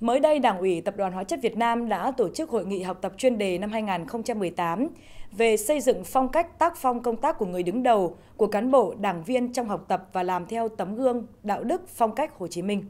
Mới đây, Đảng ủy Tập đoàn Hóa chất Việt Nam đã tổ chức hội nghị học tập chuyên đề năm 2018 về xây dựng phong cách tác phong công tác của người đứng đầu, của cán bộ, đảng viên trong học tập và làm theo tấm gương, đạo đức, phong cách Hồ Chí Minh.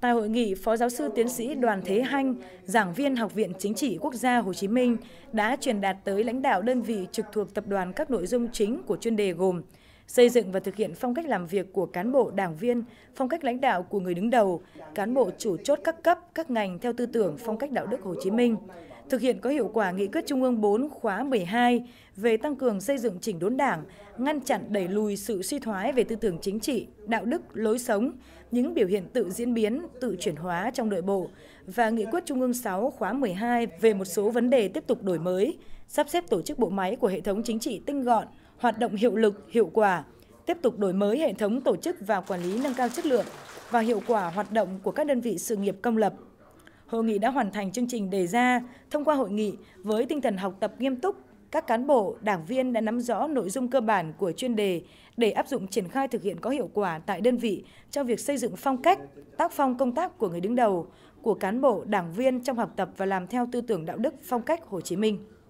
Tại hội nghị, Phó Giáo sư Tiến sĩ Đoàn Thế Hanh, giảng viên Học viện Chính trị Quốc gia Hồ Chí Minh đã truyền đạt tới lãnh đạo đơn vị trực thuộc tập đoàn các nội dung chính của chuyên đề gồm xây dựng và thực hiện phong cách làm việc của cán bộ đảng viên, phong cách lãnh đạo của người đứng đầu, cán bộ chủ chốt các cấp, các ngành theo tư tưởng phong cách đạo đức Hồ Chí Minh, thực hiện có hiệu quả nghị quyết Trung ương 4 khóa 12 về tăng cường xây dựng chỉnh đốn Đảng, ngăn chặn đẩy lùi sự suy thoái về tư tưởng chính trị, đạo đức, lối sống, những biểu hiện tự diễn biến, tự chuyển hóa trong nội bộ và nghị quyết Trung ương 6 khóa 12 về một số vấn đề tiếp tục đổi mới, sắp xếp tổ chức bộ máy của hệ thống chính trị tinh gọn, hoạt động hiệu lực, hiệu quả, tiếp tục đổi mới hệ thống tổ chức và quản lý nâng cao chất lượng và hiệu quả hoạt động của các đơn vị sự nghiệp công lập. Hội nghị đã hoàn thành chương trình đề ra thông qua hội nghị với tinh thần học tập nghiêm túc, các cán bộ, đảng viên đã nắm rõ nội dung cơ bản của chuyên đề để áp dụng triển khai thực hiện có hiệu quả tại đơn vị trong việc xây dựng phong cách, tác phong công tác của người đứng đầu, của cán bộ, đảng viên trong học tập và làm theo tư tưởng đạo đức phong cách Hồ Chí Minh.